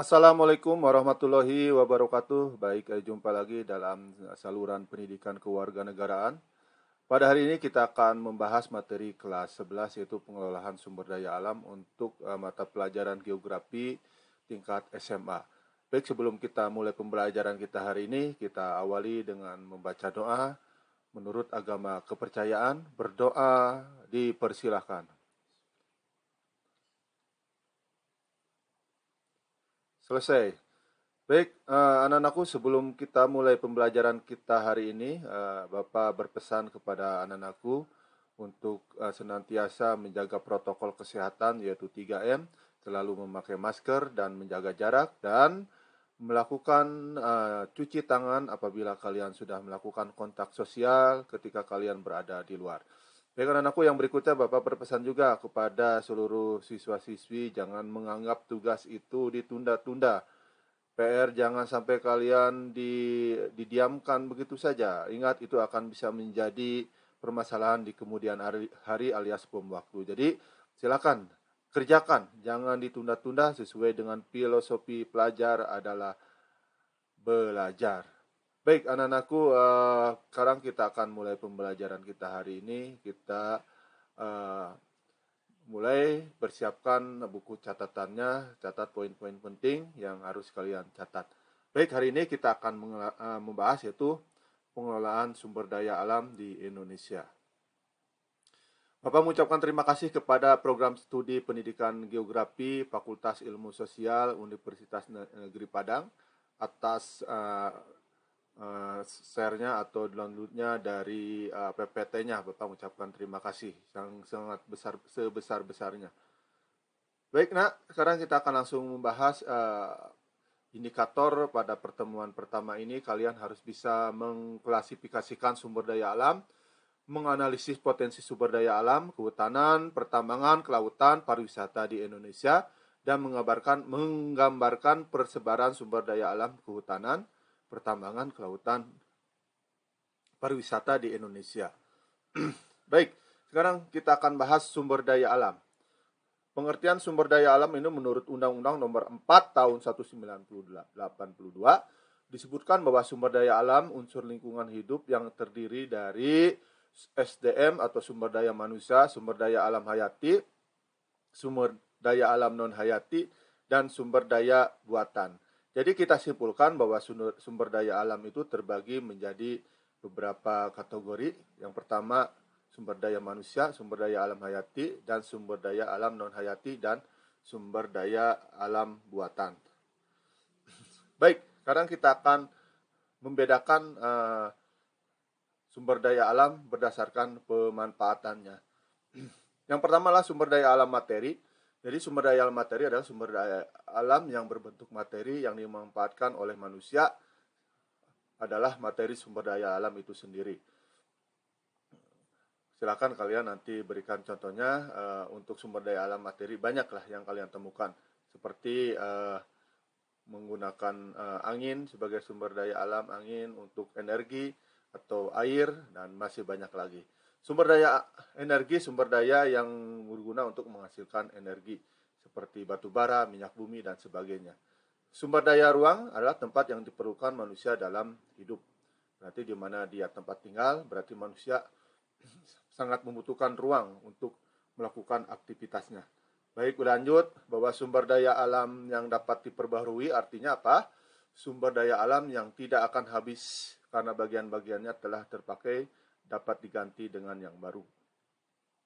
Assalamualaikum warahmatullahi wabarakatuh. Baik, eh, jumpa lagi dalam saluran pendidikan kewarganegaraan. Pada hari ini kita akan membahas materi kelas 11 yaitu pengelolaan sumber daya alam untuk eh, mata pelajaran geografi tingkat SMA. Baik, sebelum kita mulai pembelajaran kita hari ini, kita awali dengan membaca doa menurut agama kepercayaan, berdoa dipersilahkan. Selesai. Baik, eh, anak-anakku, sebelum kita mulai pembelajaran kita hari ini, eh, Bapak berpesan kepada anak-anakku untuk eh, senantiasa menjaga protokol kesehatan yaitu 3M, selalu memakai masker dan menjaga jarak dan melakukan cuci tangan apabila kalian sudah melakukan kontak sosial ketika kalian berada di luar. Rekan anakku yang berikutnya Bapak berpesan juga kepada seluruh siswa-siswi jangan menganggap tugas itu ditunda-tunda. PR jangan sampai kalian didiamkan begitu saja. Ingat itu akan bisa menjadi permasalahan di kemudian hari, hari alias bom waktu. Jadi silakan kerjakan, jangan ditunda-tunda sesuai dengan filosofi pelajar adalah belajar. Baik, anak-anakku, uh, sekarang kita akan mulai pembelajaran kita hari ini. Kita uh, mulai persiapkan buku catatannya, catat poin-poin penting yang harus kalian catat. Baik, hari ini kita akan eh, membahas yaitu pengelolaan sumber daya alam di Indonesia. Bapak mengucapkan terima kasih kepada program studi pendidikan geografi Fakultas Ilmu Sosial Universitas Negeri Padang atas uh, uh, share-nya atau download-nya dari uh, eh, PPT-nya. Bapak mengucapkan terima kasih yang sangat besar sebesar-besarnya. Baik, Nak, sekarang kita akan langsung membahas uh, indikator pada pertemuan pertama ini. Kalian harus bisa mengklasifikasikan sumber daya alam, menganalisis potensi sumber daya alam, kehutanan, pertambangan, kelautan, pariwisata di Indonesia, dan mengabarkan, menggambarkan persebaran sumber daya alam kehutanan, pertambangan, kelautan, pariwisata di Indonesia. Baik, sekarang kita akan bahas sumber daya alam. Pengertian sumber daya alam ini menurut Undang-Undang Nomor 4 Tahun 1982 disebutkan bahwa sumber daya alam unsur lingkungan hidup yang terdiri dari SDM atau sumber daya manusia, sumber daya alam hayati, sumber daya alam non hayati dan sumber daya buatan. Jadi kita simpulkan bahwa sumber daya alam itu terbagi menjadi beberapa kategori. Yang pertama sumber daya manusia, sumber daya alam hayati, dan sumber daya alam non hayati dan sumber daya alam buatan. Baik, sekarang kita akan membedakan uh, sumber daya alam berdasarkan pemanfaatannya. Yang pertama adalah sumber daya alam materi jadi sumber daya alam materi adalah sumber daya alam yang berbentuk materi yang dimanfaatkan oleh manusia adalah materi sumber daya alam itu sendiri. Silakan kalian nanti berikan contohnya uh, untuk sumber daya alam materi banyaklah yang kalian temukan seperti uh, menggunakan uh, angin sebagai sumber daya alam angin untuk energi atau air dan masih banyak lagi. Sumber daya energi sumber daya yang berguna untuk menghasilkan energi seperti batu bara, minyak bumi dan sebagainya. Sumber daya ruang adalah tempat yang diperlukan manusia dalam hidup. Berarti di mana dia tempat tinggal, berarti manusia sangat membutuhkan ruang untuk melakukan aktivitasnya. Baik, lanjut bahwa sumber daya alam yang dapat diperbaharui artinya apa? Sumber daya alam yang tidak akan habis karena bagian-bagiannya telah terpakai dapat diganti dengan yang baru.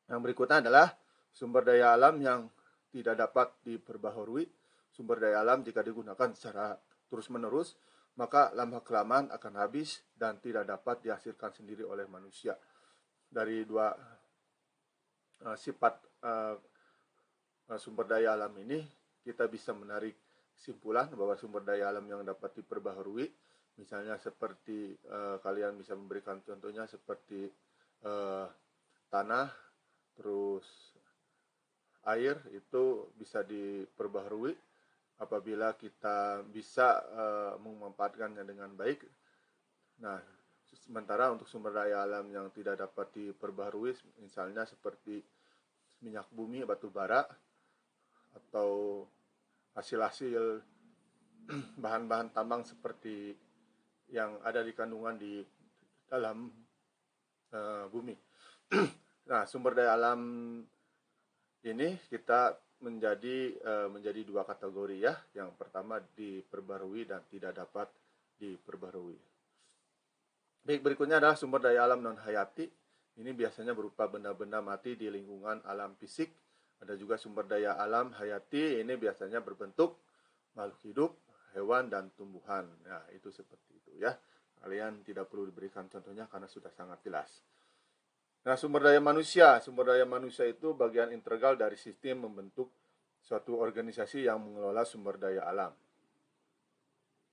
Yang berikutnya adalah sumber daya alam yang tidak dapat diperbaharui. Sumber daya alam jika digunakan secara terus-menerus, maka lama-kelamaan akan habis dan tidak dapat dihasilkan sendiri oleh manusia. Dari dua uh, sifat uh, sumber daya alam ini, kita bisa menarik kesimpulan bahwa sumber daya alam yang dapat diperbaharui misalnya seperti uh, kalian bisa memberikan contohnya seperti uh, tanah terus air itu bisa diperbaharui apabila kita bisa uh, memanfaatkannya dengan baik nah sementara untuk sumber daya alam yang tidak dapat diperbaharui misalnya seperti minyak bumi batu bara atau hasil-hasil bahan-bahan tambang seperti yang ada di kandungan di dalam uh, bumi. nah, sumber daya alam ini kita menjadi uh, menjadi dua kategori ya. Yang pertama diperbarui dan tidak dapat diperbarui. Baik, berikutnya adalah sumber daya alam non hayati. Ini biasanya berupa benda-benda mati di lingkungan alam fisik. Ada juga sumber daya alam hayati, ini biasanya berbentuk makhluk hidup hewan dan tumbuhan. Ya, itu seperti itu ya. Kalian tidak perlu diberikan contohnya karena sudah sangat jelas. Nah, sumber daya manusia, sumber daya manusia itu bagian integral dari sistem membentuk suatu organisasi yang mengelola sumber daya alam.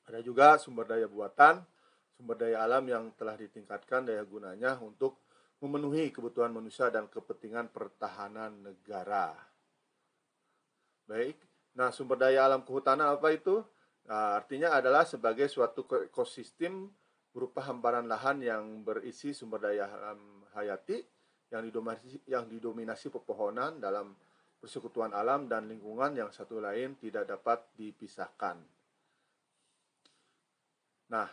Ada juga sumber daya buatan, sumber daya alam yang telah ditingkatkan daya gunanya untuk memenuhi kebutuhan manusia dan kepentingan pertahanan negara. Baik, nah sumber daya alam kehutanan apa itu? Nah, artinya adalah sebagai suatu ekosistem berupa hamparan lahan yang berisi sumber daya alam hayati yang didominasi, yang didominasi pepohonan dalam persekutuan alam dan lingkungan yang satu lain tidak dapat dipisahkan. Nah,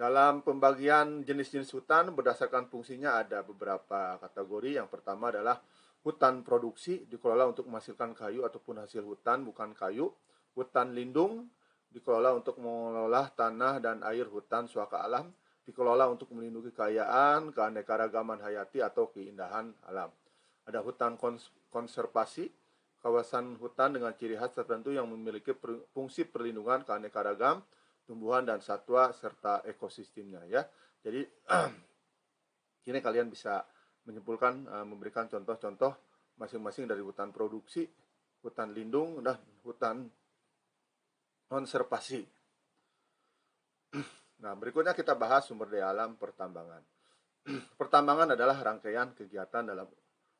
dalam pembagian jenis-jenis hutan berdasarkan fungsinya ada beberapa kategori. Yang pertama adalah hutan produksi dikelola untuk menghasilkan kayu ataupun hasil hutan bukan kayu, hutan lindung dikelola untuk mengelola tanah dan air hutan suaka alam, dikelola untuk melindungi kekayaan, keanekaragaman hayati atau keindahan alam. Ada hutan kons konservasi, kawasan hutan dengan ciri khas tertentu yang memiliki per fungsi perlindungan keanekaragam, tumbuhan dan satwa serta ekosistemnya ya. Jadi kini kalian bisa menyimpulkan uh, memberikan contoh-contoh masing-masing dari hutan produksi, hutan lindung dan hutan konservasi. Nah, berikutnya kita bahas sumber daya alam pertambangan. pertambangan adalah rangkaian kegiatan dalam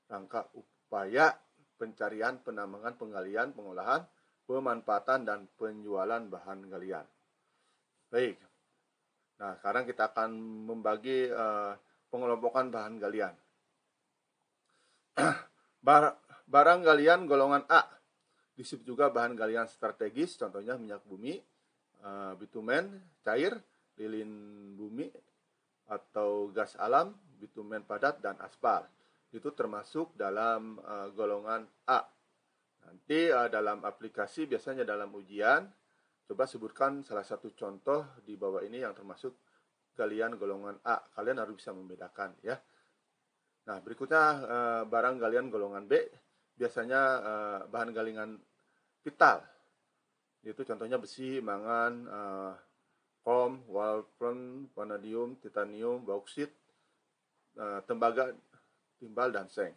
rangka upaya pencarian, penambangan, penggalian, pengolahan, pemanfaatan, dan penjualan bahan galian. Baik, nah sekarang kita akan membagi uh, pengelompokan bahan galian. Bar barang galian golongan A disebut juga bahan galian strategis, contohnya minyak bumi, eh, bitumen cair, lilin bumi, atau gas alam, bitumen padat, dan aspal. Itu termasuk dalam eh, golongan A. Nanti eh, dalam aplikasi, biasanya dalam ujian, coba sebutkan salah satu contoh di bawah ini yang termasuk galian golongan A. Kalian harus bisa membedakan ya. Nah, berikutnya barang galian golongan B. Biasanya bahan galian vital itu contohnya besi, mangan, uh, kom, wolfram, vanadium, titanium, bauksit, uh, tembaga, timbal, dan seng.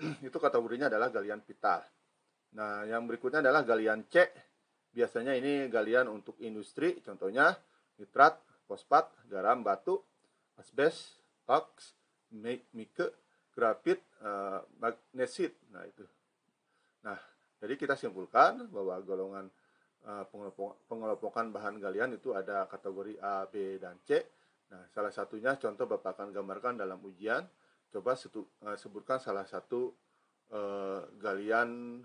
itu kategorinya adalah galian vital. Nah, yang berikutnya adalah galian C. Biasanya ini galian untuk industri, contohnya nitrat, fosfat, garam, batu, asbes, koks, mike, grafit, uh, magnesit. Nah, itu. Nah, jadi kita simpulkan bahwa golongan eh, pengelompokan bahan galian itu ada kategori A, B, dan C. Nah, salah satunya contoh Bapak akan gambarkan dalam ujian. Coba eh, sebutkan salah satu eh, galian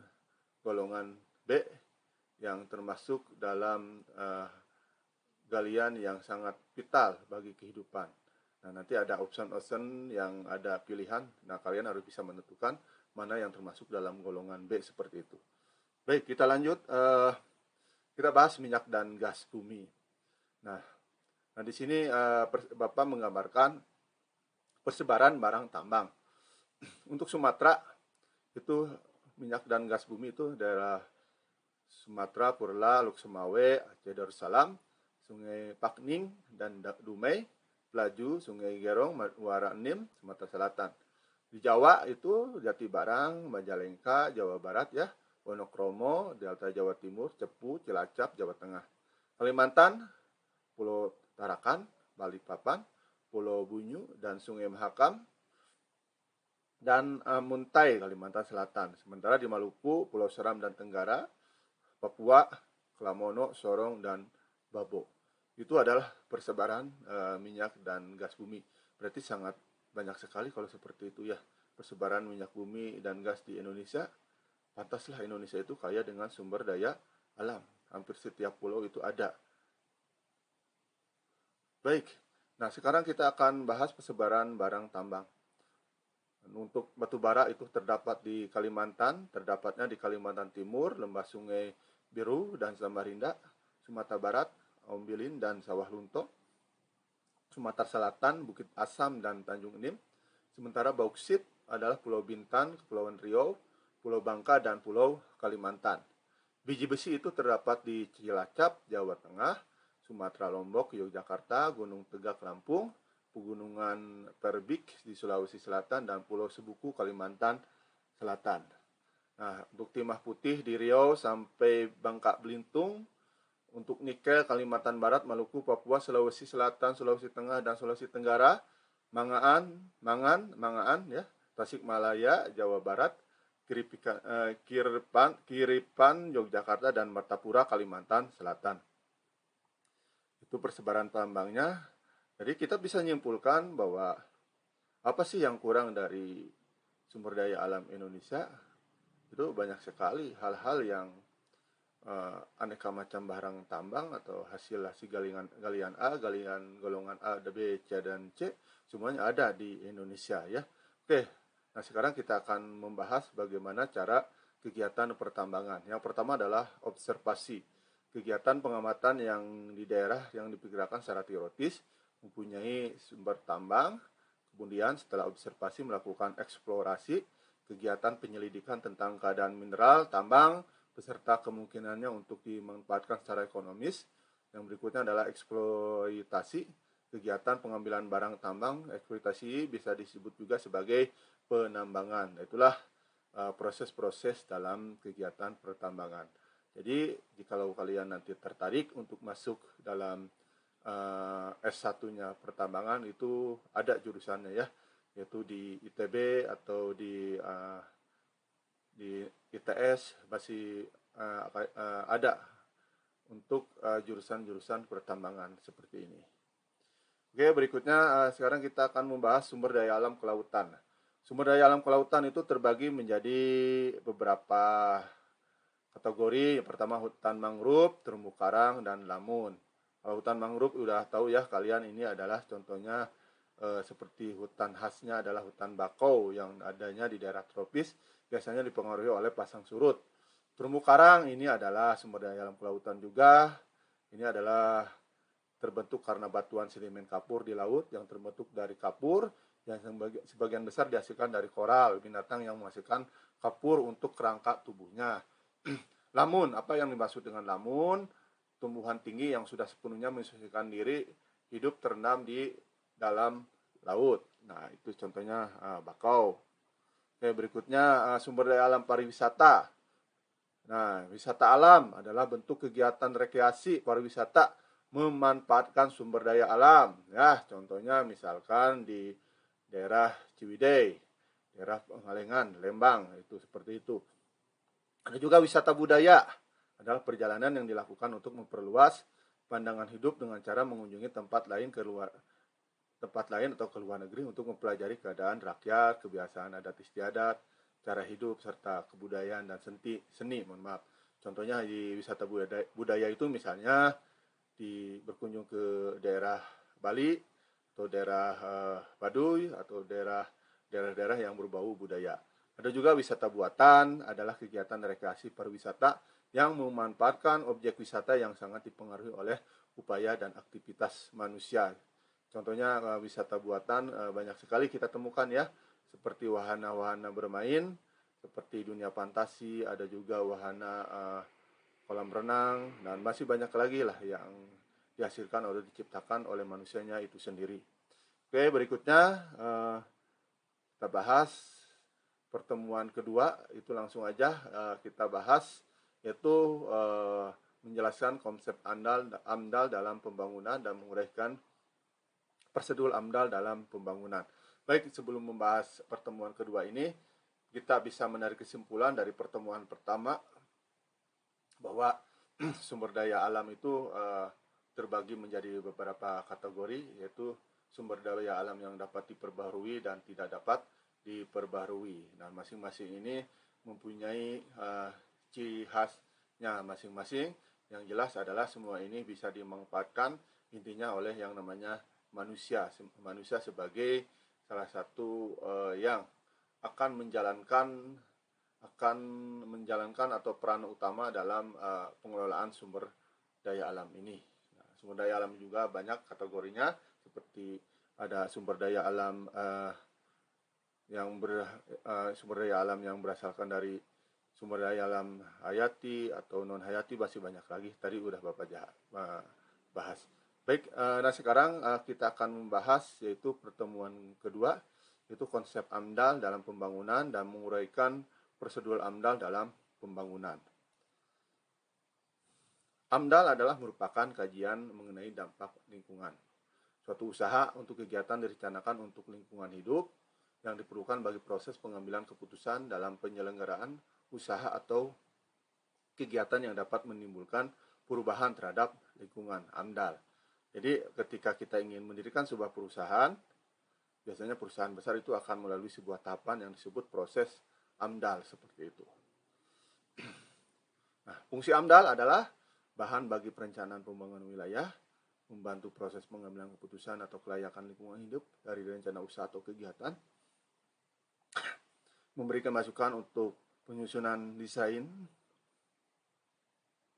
golongan B yang termasuk dalam galian yang sangat vital bagi kehidupan. Nah, nanti ada option-option yang ada pilihan. Nah, kalian harus bisa menentukan mana yang termasuk dalam golongan B seperti itu. Baik, kita lanjut. Uh, kita bahas minyak dan gas bumi. Nah, nah di sini uh, Bapak menggambarkan persebaran barang tambang. Untuk Sumatera itu minyak dan gas bumi itu daerah Sumatera, Purla, Luksemawe, Aceh Darussalam, Sungai Pakning dan Dumai, Pelaju, Sungai Gerong, Muara Enim, Sumatera Selatan. Di Jawa itu Jati Barang, Majalengka, Jawa Barat ya, Wonokromo, Delta Jawa Timur, Cepu, Cilacap, Jawa Tengah. Kalimantan, Pulau Tarakan, Balikpapan, Pulau Bunyu, dan Sungai Mahakam, dan uh, Muntai, Kalimantan Selatan. Sementara di Maluku, Pulau Seram dan Tenggara, Papua, Klamono, Sorong, dan Babo. Itu adalah persebaran uh, minyak dan gas bumi. Berarti sangat banyak sekali kalau seperti itu ya persebaran minyak bumi dan gas di Indonesia pantaslah Indonesia itu kaya dengan sumber daya alam hampir setiap pulau itu ada baik nah sekarang kita akan bahas persebaran barang tambang untuk batu bara itu terdapat di Kalimantan, terdapatnya di Kalimantan Timur, lembah Sungai Biru dan Samarinda, Sumatera Barat, Ombilin dan Sawah Lunto. Sumatera Selatan, Bukit Asam, dan Tanjung Enim. Sementara bauksit adalah Pulau Bintan, Kepulauan Riau, Pulau Bangka, dan Pulau Kalimantan. Biji besi itu terdapat di Cilacap, Jawa Tengah, Sumatera Lombok, Yogyakarta, Gunung Tegak Lampung, Pegunungan Perbik di Sulawesi Selatan, dan Pulau Sebuku, Kalimantan Selatan. Nah, bukti timah putih di Riau sampai Bangka Belitung, untuk nikel Kalimantan Barat, Maluku, Papua, Sulawesi Selatan, Sulawesi Tengah dan Sulawesi Tenggara, Mangaan, Mangan, Mangaan ya, Tasikmalaya, Jawa Barat, Kiripika, eh, Kiripan, Kiripan, Yogyakarta dan Martapura, Kalimantan Selatan. Itu persebaran tambangnya. Jadi kita bisa menyimpulkan bahwa apa sih yang kurang dari sumber daya alam Indonesia? Itu banyak sekali hal-hal yang uh, aneka macam barang tambang atau hasil hasil galian galian A, galian golongan A, B, C dan C semuanya ada di Indonesia ya. Oke, nah sekarang kita akan membahas bagaimana cara kegiatan pertambangan. Yang pertama adalah observasi. Kegiatan pengamatan yang di daerah yang diperkirakan secara teoritis mempunyai sumber tambang, kemudian setelah observasi melakukan eksplorasi, kegiatan penyelidikan tentang keadaan mineral, tambang, beserta kemungkinannya untuk dimanfaatkan secara ekonomis. Yang berikutnya adalah eksploitasi kegiatan pengambilan barang tambang. Eksploitasi bisa disebut juga sebagai penambangan. Itulah eh, proses-proses uh, dalam kegiatan pertambangan. Jadi, jikalau kalian nanti tertarik untuk masuk dalam uh, eh, S1-nya pertambangan itu ada jurusannya ya, yaitu di ITB atau di uh, di ITS masih uh, uh, ada untuk eh, jurusan-jurusan uh, pertambangan seperti ini. Oke, berikutnya uh, sekarang kita akan membahas sumber daya alam kelautan. Sumber daya alam kelautan itu terbagi menjadi beberapa kategori. Yang pertama hutan mangrove, terumbu karang, dan lamun. Kalau hutan mangrove udah tahu ya kalian ini adalah contohnya e, seperti hutan khasnya adalah hutan bakau yang adanya di daerah tropis biasanya dipengaruhi oleh pasang surut. Terumbu karang ini adalah sumber daya alam kelautan juga. Ini adalah terbentuk karena batuan sedimen kapur di laut yang terbentuk dari kapur yang sebagian besar dihasilkan dari koral, binatang yang menghasilkan kapur untuk kerangka tubuhnya. lamun, apa yang dimaksud dengan lamun? Tumbuhan tinggi yang sudah sepenuhnya menyesuaikan diri hidup terendam di dalam laut. Nah, itu contohnya uh, bakau. Oke, berikutnya eh, sumber daya alam pariwisata. Nah, wisata alam adalah bentuk kegiatan rekreasi pariwisata memanfaatkan sumber daya alam. Ya, contohnya misalkan di daerah Ciwidey, daerah Pengalengan, Lembang, itu seperti itu. Ada juga wisata budaya, adalah perjalanan yang dilakukan untuk memperluas pandangan hidup dengan cara mengunjungi tempat lain keluar tempat lain atau ke luar negeri untuk mempelajari keadaan rakyat, kebiasaan adat istiadat, cara hidup, serta kebudayaan dan seni, seni mohon maaf. Contohnya di wisata budaya, budaya itu misalnya di berkunjung ke daerah Bali atau daerah eh, Baduy atau daerah daerah-daerah yang berbau budaya. Ada juga wisata buatan adalah kegiatan rekreasi pariwisata yang memanfaatkan objek wisata yang sangat dipengaruhi oleh upaya dan aktivitas manusia Contohnya uh, wisata buatan uh, banyak sekali kita temukan ya, seperti wahana-wahana bermain, seperti dunia fantasi, ada juga wahana uh, kolam renang, dan masih banyak lagi lah yang dihasilkan atau diciptakan oleh manusianya itu sendiri. Oke, berikutnya uh, kita bahas pertemuan kedua, itu langsung aja uh, kita bahas, yaitu uh, menjelaskan konsep andal AMDAL dalam pembangunan dan menguraikan prosedur AMDAL dalam pembangunan. Baik, sebelum membahas pertemuan kedua ini, kita bisa menarik kesimpulan dari pertemuan pertama bahwa sumber daya alam itu uh, terbagi menjadi beberapa kategori yaitu sumber daya alam yang dapat diperbarui dan tidak dapat diperbarui. Nah, masing-masing ini mempunyai uh, ciri khasnya masing-masing. Yang jelas adalah semua ini bisa dimanfaatkan intinya oleh yang namanya manusia manusia sebagai salah satu uh, yang akan menjalankan akan menjalankan atau peran utama dalam uh, pengelolaan sumber daya alam ini. Nah, sumber daya alam juga banyak kategorinya seperti ada sumber daya alam uh, yang ber, uh, sumber daya alam yang berasalkan dari sumber daya alam hayati atau non hayati masih banyak lagi tadi udah bapak jah, bahas. Baik, nah sekarang eh, kita akan membahas yaitu pertemuan kedua, yaitu konsep AMDAL dalam pembangunan dan menguraikan prosedur AMDAL dalam pembangunan. AMDAL adalah merupakan kajian mengenai dampak lingkungan. Suatu usaha untuk kegiatan direncanakan untuk lingkungan hidup yang diperlukan bagi proses pengambilan keputusan dalam penyelenggaraan usaha atau kegiatan yang dapat menimbulkan perubahan terhadap lingkungan AMDAL jadi ketika kita ingin mendirikan sebuah perusahaan, biasanya perusahaan besar itu akan melalui sebuah tahapan yang disebut proses AMDAL seperti itu. Nah, fungsi AMDAL adalah bahan bagi perencanaan pembangunan wilayah, membantu proses pengambilan keputusan atau kelayakan lingkungan hidup dari rencana usaha atau kegiatan, memberikan masukan untuk penyusunan desain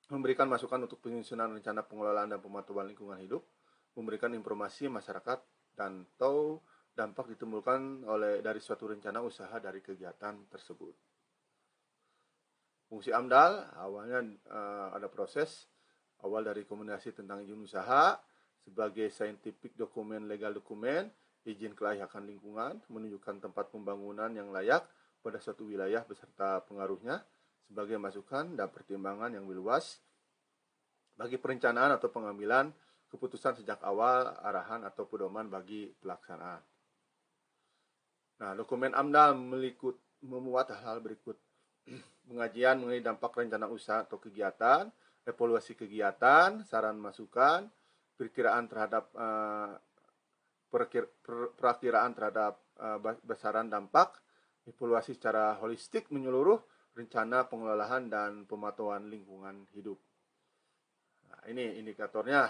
memberikan masukan untuk penyusunan rencana pengelolaan dan pemantauan lingkungan hidup, memberikan informasi masyarakat dan tahu dampak ditimbulkan oleh dari suatu rencana usaha dari kegiatan tersebut. Fungsi AMDAL awalnya uh, ada proses awal dari komunikasi tentang izin usaha sebagai scientific dokumen legal dokumen izin kelayakan lingkungan menunjukkan tempat pembangunan yang layak pada suatu wilayah beserta pengaruhnya sebagai masukan dan pertimbangan yang luas bagi perencanaan atau pengambilan keputusan sejak awal arahan atau pedoman bagi pelaksanaan. Nah, dokumen AMDAL melikut, memuat hal-hal berikut. Pengajian mengenai dampak rencana usaha atau kegiatan, evaluasi kegiatan, saran masukan, perkiraan terhadap uh, perkir, per, perakiraan terhadap uh, besaran dampak, evaluasi secara holistik menyeluruh, rencana pengelolaan dan pematuhan lingkungan hidup. Nah, ini indikatornya.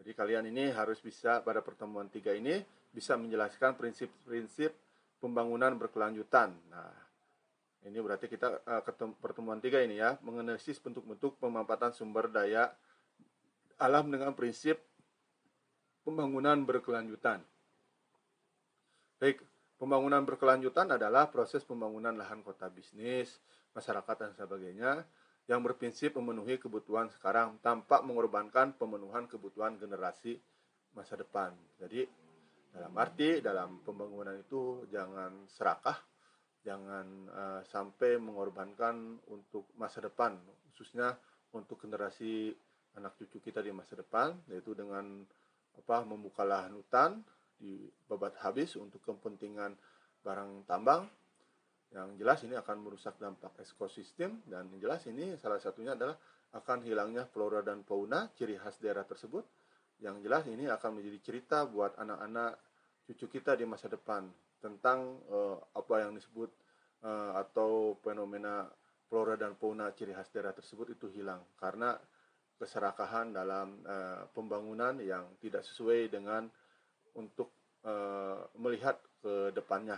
Jadi kalian ini harus bisa pada pertemuan tiga ini bisa menjelaskan prinsip-prinsip pembangunan berkelanjutan. Nah, ini berarti kita uh, eh, ketemu pertemuan tiga ini ya menganalisis bentuk-bentuk pemanfaatan sumber daya alam dengan prinsip pembangunan berkelanjutan. Baik, pembangunan berkelanjutan adalah proses pembangunan lahan kota bisnis, masyarakat dan sebagainya yang berprinsip memenuhi kebutuhan sekarang tanpa mengorbankan pemenuhan kebutuhan generasi masa depan. Jadi dalam arti dalam pembangunan itu jangan serakah, jangan uh, sampai mengorbankan untuk masa depan khususnya untuk generasi anak cucu kita di masa depan yaitu dengan apa membuka lahan hutan di babat habis untuk kepentingan barang tambang yang jelas ini akan merusak dampak ekosistem dan yang jelas ini salah satunya adalah akan hilangnya flora dan fauna ciri khas daerah tersebut. Yang jelas ini akan menjadi cerita buat anak-anak cucu kita di masa depan tentang uh, apa yang disebut uh, atau fenomena flora dan fauna ciri khas daerah tersebut itu hilang karena keserakahan dalam uh, pembangunan yang tidak sesuai dengan untuk uh, melihat ke depannya.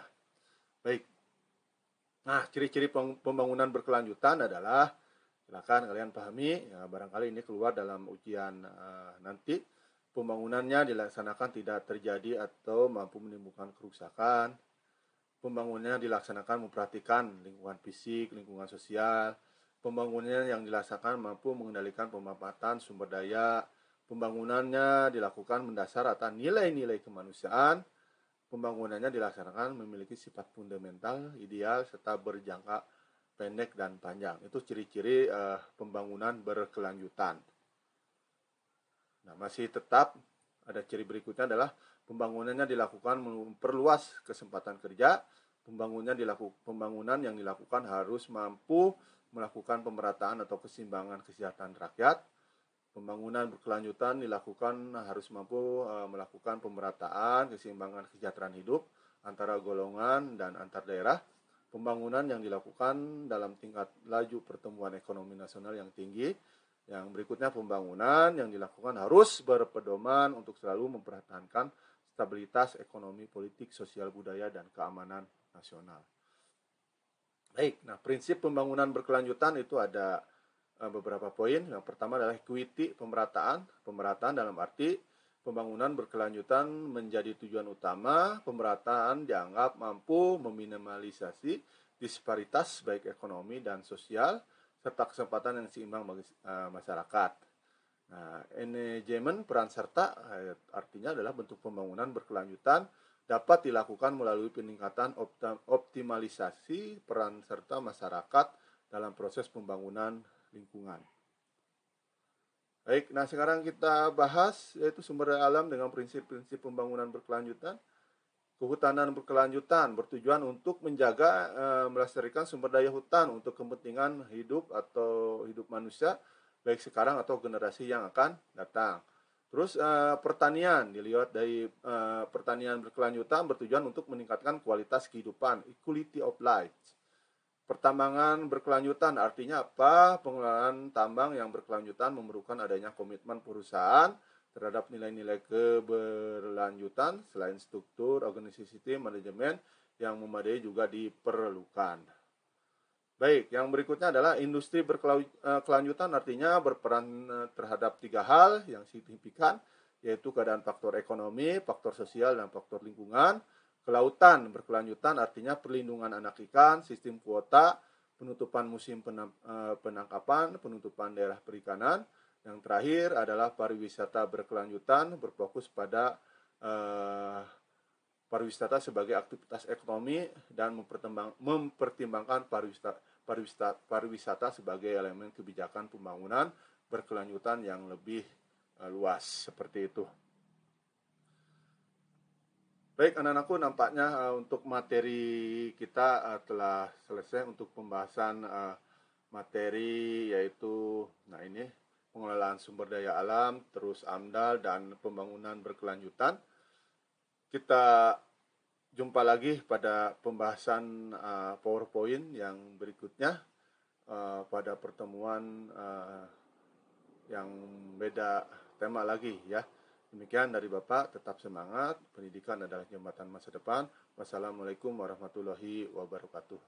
Baik, Nah, ciri-ciri pembangunan berkelanjutan adalah silakan kalian pahami ya barangkali ini keluar dalam ujian uh, nanti pembangunannya dilaksanakan tidak terjadi atau mampu menimbulkan kerusakan. Pembangunannya dilaksanakan memperhatikan lingkungan fisik, lingkungan sosial. pembangunannya yang dilaksanakan mampu mengendalikan pemampatan sumber daya. Pembangunannya dilakukan mendasar atas nilai-nilai kemanusiaan pembangunannya dilaksanakan memiliki sifat fundamental, ideal, serta berjangka pendek dan panjang. Itu ciri-ciri uh, pembangunan berkelanjutan. Nah, masih tetap ada ciri berikutnya adalah pembangunannya dilakukan memperluas kesempatan kerja, pembangunan dilakukan pembangunan yang dilakukan harus mampu melakukan pemerataan atau kesimbangan kesehatan rakyat, Pembangunan berkelanjutan dilakukan harus mampu eh, melakukan pemerataan keseimbangan kesejahteraan hidup antara golongan dan antar daerah. Pembangunan yang dilakukan dalam tingkat laju pertumbuhan ekonomi nasional yang tinggi. Yang berikutnya pembangunan yang dilakukan harus berpedoman untuk selalu mempertahankan stabilitas ekonomi, politik, sosial, budaya, dan keamanan nasional. Baik, nah prinsip pembangunan berkelanjutan itu ada Eh, beberapa poin. Yang pertama adalah equity, pemerataan. Pemerataan dalam arti pembangunan berkelanjutan menjadi tujuan utama. Pemerataan dianggap mampu meminimalisasi disparitas baik ekonomi dan sosial serta kesempatan yang seimbang bagi eh, masyarakat. Nah, engagement peran serta eh, artinya adalah bentuk pembangunan berkelanjutan dapat dilakukan melalui peningkatan optimalisasi peran serta masyarakat dalam proses pembangunan lingkungan. Baik, nah sekarang kita bahas yaitu sumber daya alam dengan prinsip-prinsip pembangunan berkelanjutan. Kehutanan berkelanjutan bertujuan untuk menjaga e, melestarikan sumber daya hutan untuk kepentingan hidup atau hidup manusia baik sekarang atau generasi yang akan datang. Terus e, pertanian dilihat dari e, pertanian berkelanjutan bertujuan untuk meningkatkan kualitas kehidupan, equality of life Pertambangan berkelanjutan artinya apa? Pengelolaan tambang yang berkelanjutan memerlukan adanya komitmen perusahaan terhadap nilai-nilai keberlanjutan selain struktur, organisasi tim, manajemen yang memadai juga diperlukan. Baik, yang berikutnya adalah industri berkelanjutan eh, artinya berperan eh, terhadap tiga hal yang signifikan yaitu keadaan faktor ekonomi, faktor sosial, dan faktor lingkungan kelautan berkelanjutan artinya perlindungan anak ikan, sistem kuota, penutupan musim eh, penangkapan, penutupan daerah perikanan. Yang terakhir adalah pariwisata berkelanjutan berfokus pada eh, pariwisata sebagai aktivitas ekonomi dan mempertimbangkan pariwisata, pariwisata, pariwisata sebagai elemen kebijakan pembangunan berkelanjutan yang lebih eh, luas seperti itu. Baik anak-anakku nampaknya uh, untuk materi kita uh, telah selesai untuk pembahasan uh, materi yaitu nah ini pengelolaan sumber daya alam, terus AMDAL dan pembangunan berkelanjutan. Kita jumpa lagi pada pembahasan uh, PowerPoint yang berikutnya uh, pada pertemuan uh, yang beda tema lagi ya. Demikian dari Bapak, tetap semangat. Pendidikan adalah jembatan masa depan. Wassalamualaikum warahmatullahi wabarakatuh.